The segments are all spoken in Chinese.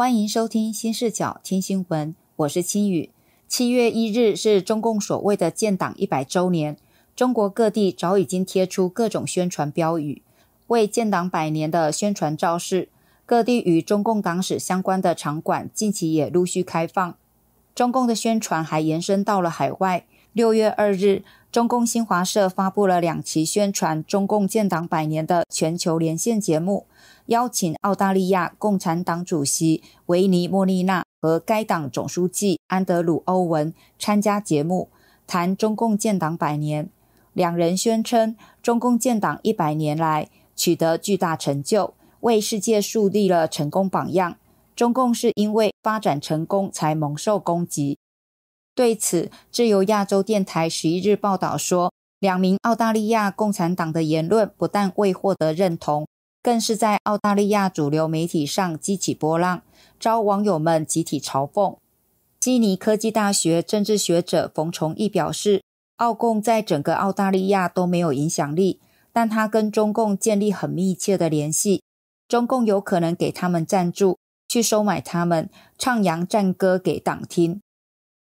欢迎收听新视角听新闻，我是青宇。七月一日是中共所谓的建党一百周年，中国各地早已经贴出各种宣传标语，为建党百年的宣传造势。各地与中共党史相关的场馆近期也陆续开放。中共的宣传还延伸到了海外。六月二日，中共新华社发布了两期宣传中共建党百年的全球连线节目，邀请澳大利亚共产党主席维尼莫利纳和该党总书记安德鲁欧文参加节目，谈中共建党百年。两人宣称，中共建党一百年来取得巨大成就，为世界树立了成功榜样。中共是因为发展成功才蒙受攻击。对此，自由亚洲电台十一日报道说，两名澳大利亚共产党的言论不但未获得认同，更是在澳大利亚主流媒体上激起波浪，遭网友们集体嘲讽。悉尼科技大学政治学者冯崇义表示，澳共在整个澳大利亚都没有影响力，但他跟中共建立很密切的联系，中共有可能给他们赞助，去收买他们，唱扬战歌给党听。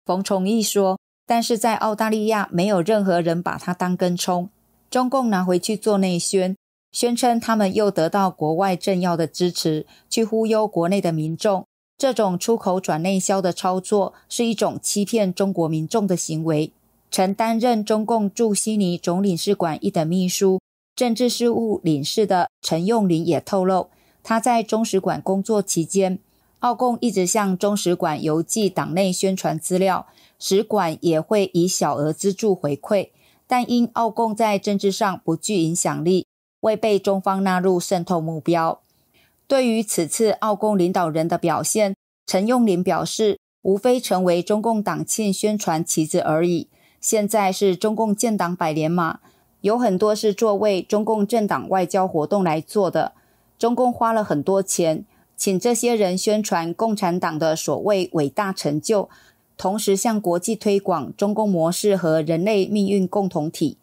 冯崇义说：“但是在澳大利亚，没有任何人把它当根葱。中共拿回去做内宣，宣称他们又得到国外政要的支持，去忽悠国内的民众。这种出口转内销的操作，是一种欺骗中国民众的行为。”曾担任中共驻悉尼总领事馆一等秘书、政治事务领事的陈用林也透露，他在中使馆工作期间。澳共一直向中使馆邮寄党内宣传资料，使馆也会以小额资助回馈，但因澳共在政治上不具影响力，未被中方纳入渗透目标。对于此次澳共领导人的表现，陈用林表示，无非成为中共党庆宣传棋子而已。现在是中共建党百年嘛，有很多是作为中共政党外交活动来做的，中共花了很多钱。请这些人宣传共产党的所谓伟大成就，同时向国际推广中共模式和人类命运共同体。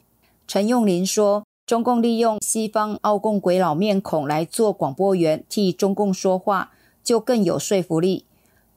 陈用林说，中共利用西方澳共鬼佬面孔来做广播员，替中共说话，就更有说服力。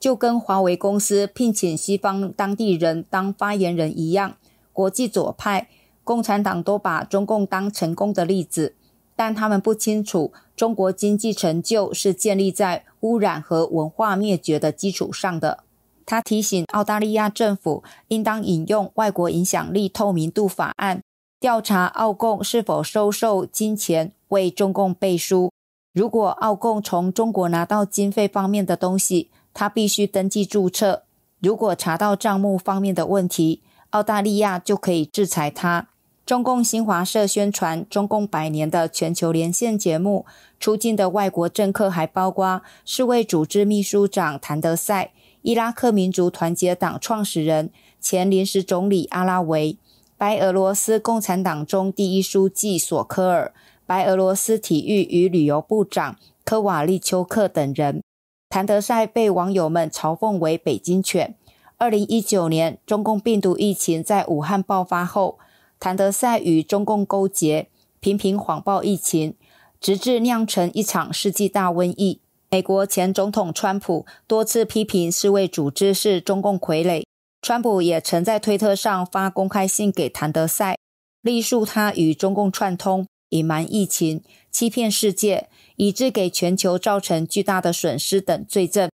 就跟华为公司聘请西方当地人当发言人一样，国际左派共产党都把中共当成功的例子。但他们不清楚中国经济成就是建立在污染和文化灭绝的基础上的。他提醒澳大利亚政府，应当引用外国影响力透明度法案，调查澳共是否收受金钱为中共背书。如果澳共从中国拿到经费方面的东西，他必须登记注册。如果查到账目方面的问题，澳大利亚就可以制裁他。中共新华社宣传中共百年的全球连线节目出境的外国政客还包括世卫组织秘书长谭德赛、伊拉克民族团结党创始人前临时总理阿拉维、白俄罗斯共产党中第一书记索科尔、白俄罗斯体育与旅游部长科瓦利丘克等人。谭德赛被网友们嘲讽为“北京犬”。二零一九年，中共病毒疫情在武汉爆发后。谭德赛与中共勾结，频频谎报疫情，直至酿成一场世纪大瘟疫。美国前总统川普多次批评世卫组织是中共傀儡。川普也曾在推特上发公开信给谭德赛，力诉他与中共串通、隐瞒疫情、欺骗世界，以致给全球造成巨大的损失等罪证。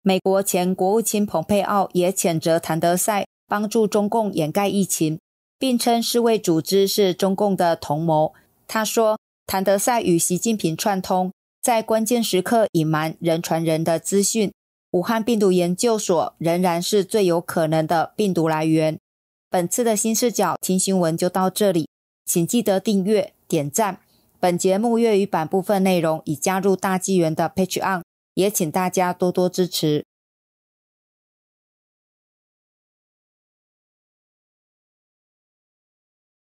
美国前国务卿蓬佩奥也谴责谭德赛帮助中共掩盖疫情。并称世卫组织是中共的同谋。他说，谭德赛与习近平串通，在关键时刻隐瞒人传人的资讯。武汉病毒研究所仍然是最有可能的病毒来源。本次的新视角听新闻就到这里，请记得订阅、点赞。本节目粤语版部分内容已加入大纪元的 Page o n 也请大家多多支持。